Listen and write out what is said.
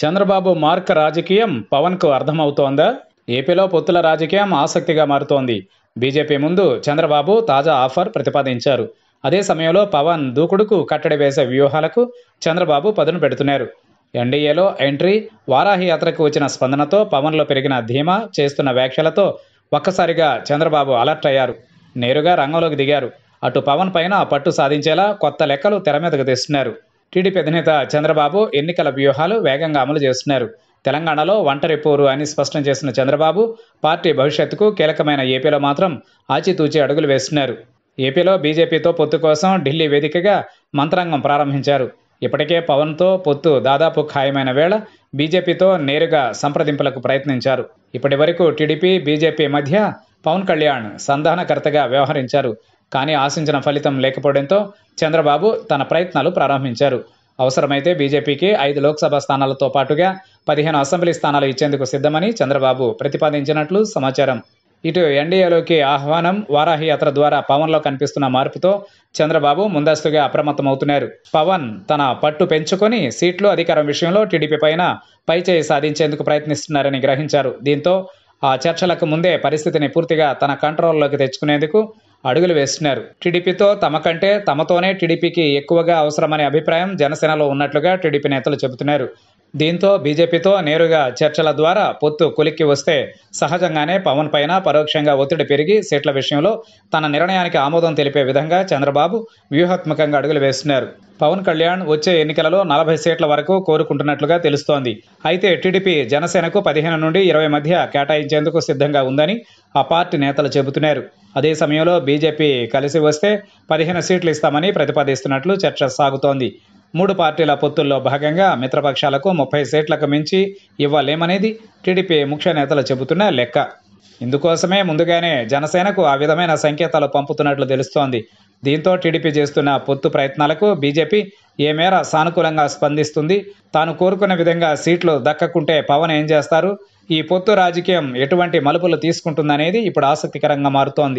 Chandrababu mark రాజకీయం పవన్కు అర్థమవుతోందా ఏపీలో పొత్తుల రాజకీయం ఆసక్తిగా మారుతోంది బీజేపీ ముందు చంద్రబాబు తాజా ఆఫర్ ప్రతిపాదించారు అదే సమయంలో పవన్ దూకుడుకు కట్టడి వేసే వ్యూహాలకు చంద్రబాబు పదును పెడుతున్నారు ఎన్డీఏలో ఎంట్రీ వారాహి యాత్రకు వచ్చిన స్పందనతో పవన్లో పెరిగిన ధీమా చేస్తున్న వ్యాఖ్యలతో ఒక్కసారిగా చంద్రబాబు అలర్ట్ అయ్యారు నేరుగా రంగంలోకి దిగారు అటు పవన్ పైన పట్టు సాధించేలా కొత్త లెక్కలు తెర మీదకు తెస్తున్నారు టీడీపీ అధినేత చంద్రబాబు ఎన్నికల వ్యూహాలు వేగంగా అమలు చేస్తున్నారు తెలంగాణలో ఒంటరి పోరు అని స్పష్టం చేసిన చంద్రబాబు పార్టీ భవిష్యత్తుకు కీలకమైన ఏపీలో మాత్రం ఆచితూచి అడుగులు వేస్తున్నారు ఏపీలో బీజేపీతో పొత్తు కోసం ఢిల్లీ వేదికగా మంత్రాంగం ప్రారంభించారు ఇప్పటికే పవన్తో పొత్తు దాదాపు ఖాయమైన వేళ బీజేపీతో నేరుగా సంప్రదింపులకు ప్రయత్నించారు ఇప్పటి వరకు టీడీపీ బీజేపీ మధ్య పవన్ కళ్యాణ్ సంధానకర్తగా వ్యవహరించారు కానీ ఆశించిన ఫలితం లేకపోవడంతో చంద్రబాబు తన ప్రయత్నాలు ప్రారంభించారు అవసరమైతే బీజేపీకి ఐదు లోక్సభ స్థానాలతో పాటుగా పదిహేను అసెంబ్లీ స్థానాలు ఇచ్చేందుకు సిద్ధమని చంద్రబాబు ప్రతిపాదించినట్లు సమాచారం ఇటు ఎన్డీఏలోకి ఆహ్వానం వారాహి యాత్ర ద్వారా పవన్లో కనిపిస్తున్న మార్పుతో చంద్రబాబు ముందస్తుగా అప్రమత్తమవుతున్నారు పవన్ తన పట్టు పెంచుకొని సీట్లు అధికారం విషయంలో టీడీపీ పైన పైచేయి సాధించేందుకు ప్రయత్నిస్తున్నారని గ్రహించారు దీంతో ఆ చర్చలకు ముందే పరిస్థితిని పూర్తిగా తన కంట్రోల్లోకి తెచ్చుకునేందుకు అడుగులు వేస్తున్నారు టీడీపీతో తమ కంటే తమతోనే టీడీపీకి ఎక్కువగా అవసరమనే అభిప్రాయం జనసేనలో ఉన్నట్లుగా టీడీపీ నేతలు చెబుతున్నారు దీంతో బీజేపీతో నేరుగా చర్చల ద్వారా పొత్తు కొలిక్కి వస్తే సహజంగానే పవన్ పైన పరోక్షంగా ఒత్తిడి పెరిగి సీట్ల విషయంలో తన నిర్ణయానికి ఆమోదం తెలిపే విధంగా చంద్రబాబు వ్యూహాత్మకంగా అడుగులు వేస్తున్నారు పవన్ కళ్యాణ్ వచ్చే ఎన్నికలలో నలభై సీట్ల వరకు కోరుకుంటున్నట్లుగా తెలుస్తోంది అయితే టీడీపీ జనసేనకు పదిహేను నుండి ఇరవై మధ్య కేటాయించేందుకు సిద్ధంగా ఉందని ఆ పార్టీ నేతలు చెబుతున్నారు అదే సమయంలో బీజేపీ కలిసి వస్తే పదిహేను సీట్లు ఇస్తామని ప్రతిపాదిస్తున్నట్లు చర్చ సాగుతోంది మూడు పార్టీల పొత్తుల్లో భాగంగా మిత్రపక్షాలకు ముప్పై సీట్లకు మించి ఇవ్వలేమనేది టీడీపీ ముఖ్య నేతలు చెబుతున్న లెక్క ఇందుకోసమే ముందుగానే జనసేనకు ఆ విధమైన సంకేతాలు పంపుతున్నట్లు తెలుస్తోంది దీంతో టీడీపీ చేస్తున్న పొత్తు ప్రయత్నాలకు బీజేపీ ఏ మేర సానుకూలంగా స్పందిస్తుంది తాను కోరుకున్న విధంగా సీట్లు దక్కకుంటే పవన్ ఏం చేస్తారు ఈ పొత్తు రాజకీయం ఎటువంటి మలుపులు తీసుకుంటుందనేది ఇప్పుడు ఆసక్తికరంగా మారుతోంది